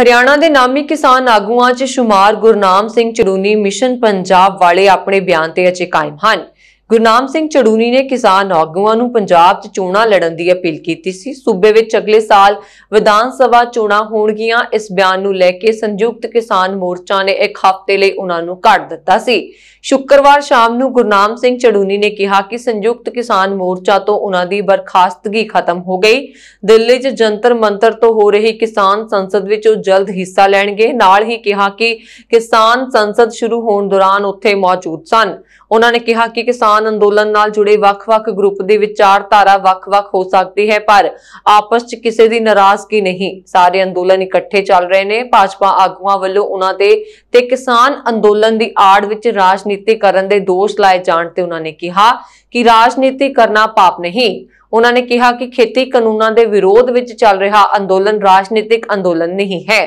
ਹਰਿਆਣਾ ਦੇ ਨਾਮੀ ਕਿਸਾਨ ਆਗੂਆਂ 'ਚ ਸ਼ੁਮਾਰ ਗੁਰਨਾਮ ਸਿੰਘ ਚੜੂਨੀ ਮਿਸ਼ਨ ਪੰਜਾਬ ਵਾਲੇ ਆਪਣੇ ਬਿਆਨ ਤੇ ਅਜੇ ਕਾਇਮ ਹਨ ਗੁਰਨਾਮ ਸਿੰਘ ਚੜੂਨੀ ਨੇ ਕਿਸਾਨ ਆਗੂਆਂ ਨੂੰ ਪੰਜਾਬ 'ਚ ਚੋਣਾਂ ਲੜਨ ਦੀ ਅਪੀਲ ਕੀਤੀ ਸੀ ਸੂਬੇ ਵਿੱਚ ਅਗਲੇ ਸਾਲ ਵਿਧਾਨ ਸਭਾ ਚੋਣਾਂ ਹੋਣਗੀਆਂ ਇਸ ਬਿਆਨ ਨੂੰ ਲੈ ਕੇ ਸੰਯੁਕਤ ਕਿਸਾਨ ਮੋਰਚਾ ਨੇ ਇੱਕ ਹਫ਼ਤੇ ਲਈ ਉਹਨਾਂ ਨੂੰ ਕੱਢ ਦਿੱਤਾ ਸੀ ਸ਼ੁੱਕਰਵਾਰ ਸ਼ਾਮ ਨੂੰ ਗੁਰਨਾਮ ਸਿੰਘ ਚੜੂਨੀ ਨੇ ਕਿਹਾ ਕਿ ਸੰਯੁਕਤ ਕਿਸਾਨ ਮੋਰਚਾ ਤੋਂ ਉਹਨਾਂ ਦੀ ਬਰਖਾਸਤਗੀ ਖਤਮ ਹੋ ਗਈ ਦਿੱਲੀ 'ਚ ਜੰਤਰ ਮੰਤਰ ਤੋਂ ਹੋ ਰਹੀ ਕਿਸਾਨ ਸੰਸਦ ਵਿੱਚ ਉਹ ਜਲਦ ਹਿੱਸਾ ਲੈਣਗੇ ਨਾਲ ਹੀ ਕਿਹਾ ਕਿ ਕਿਸਾਨ ਸੰਸਦ ਸ਼ੁਰੂ ਹੋਣ ਦੌਰਾਨ ਉੱਥੇ ਮੌਜੂਦ ਸਨ ਉਹਨਾਂ ਨੇ ਕਿਹਾ ਕਿ ਕਿਸਾਨ ਕਿਸਾਨ ਅੰਦੋਲਨ ਨਾਲ ਜੁੜੇ ਵੱਖ-ਵੱਖ ਗਰੁੱਪ ਦੇ ਵਿਚਾਰਧਾਰਾ ਵੱਖ-ਵੱਖ ਹੋ ਸਕਦੀ ਹੈ ਪਰ ਆਪਸ 'ਚ ਕਿਸੇ ਦੀ ਨਾਰਾਜ਼ਗੀ ਨਹੀਂ ਸਾਰੇ ਅੰਦੋਲਨ ਇਕੱਠੇ ਚੱਲ ਰਹੇ ਨੇ ਭਾਜਪਾ ਆਗੂਆਂ ਵੱਲੋਂ ਉਹਨਾਂ ਤੇ ਤੇ ਕਿਸਾਨ ਅੰਦੋਲਨ ਦੀ ਆੜ ਵਿੱਚ ਰਾਜਨੀਤੀ ਕਰਨ ਦੇ ਦੋਸ਼ ਲਾਏ ਜਾਣ ਤੇ ਉਹਨਾਂ ਨੇ ਕਿਹਾ ਕਿ ਰਾਜਨੀਤੀ ਕਰਨਾ ਪਾਪ ਨਹੀਂ ਉਹਨਾਂ ਨੇ ਕਿਹਾ ਕਿ ਖੇਤੀ ਕਾਨੂੰਨਾਂ ਦੇ ਵਿਰੋਧ ਵਿੱਚ ਚੱਲ ਰਿਹਾ ਅੰਦੋਲਨ ਰਾਜਨੀਤਿਕ ਅੰਦੋਲਨ ਨਹੀਂ ਹੈ